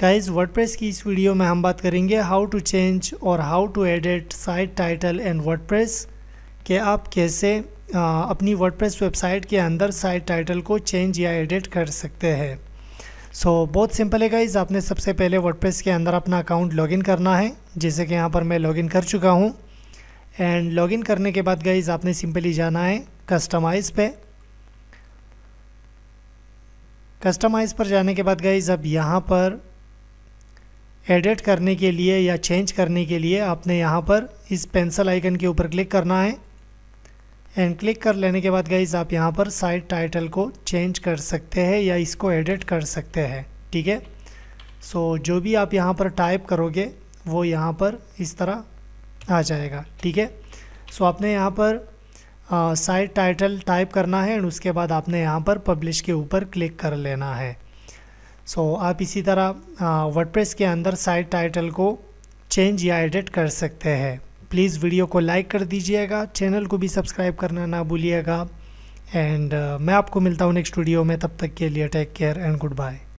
guys WordPress की इस video में हम बात करेंगे हाउ टू चेंज और how to edit site title and WordPress कि आप कैसे आ, अपनी वर्डप्रेस वेबसाइट के अंदर साइट टाइटल को चेंज या एडिट कर सकते हैं सो so, बहुत सिंपल है गाइज आपने सबसे पहले वर्डप्रेस के अंदर अपना अकाउंट लॉगिन करना है जैसे कि यहाँ पर मैं लॉगिन कर चुका हूँ एंड लॉगिन करने के बाद गाइज आपने सिंपली जाना है कस्टमाइज़ पे कस्टमाइज़ पर जाने के बाद गाइज अब यहाँ पर एडिट करने के लिए या चेंज करने के लिए आपने यहाँ पर इस पेंसिल आइकन के ऊपर क्लिक करना है एंड क्लिक कर लेने के बाद गाइज आप यहाँ पर साइड टाइटल को चेंज कर सकते हैं या इसको एडिट कर सकते हैं ठीक है सो so, जो भी आप यहाँ पर टाइप करोगे वो यहाँ पर इस तरह आ जाएगा ठीक है सो आपने यहाँ पर साइड टाइटल टाइप करना है एंड उसके बाद आपने यहाँ पर पब्लिश के ऊपर क्लिक कर लेना है सो so, आप इसी तरह वर्डप्रेस के अंदर साइट टाइटल को चेंज या एडिट कर सकते हैं प्लीज़ वीडियो को लाइक कर दीजिएगा चैनल को भी सब्सक्राइब करना ना भूलिएगा एंड uh, मैं आपको मिलता हूँ नेक्स्ट वीडियो में तब तक के लिए take care and good bye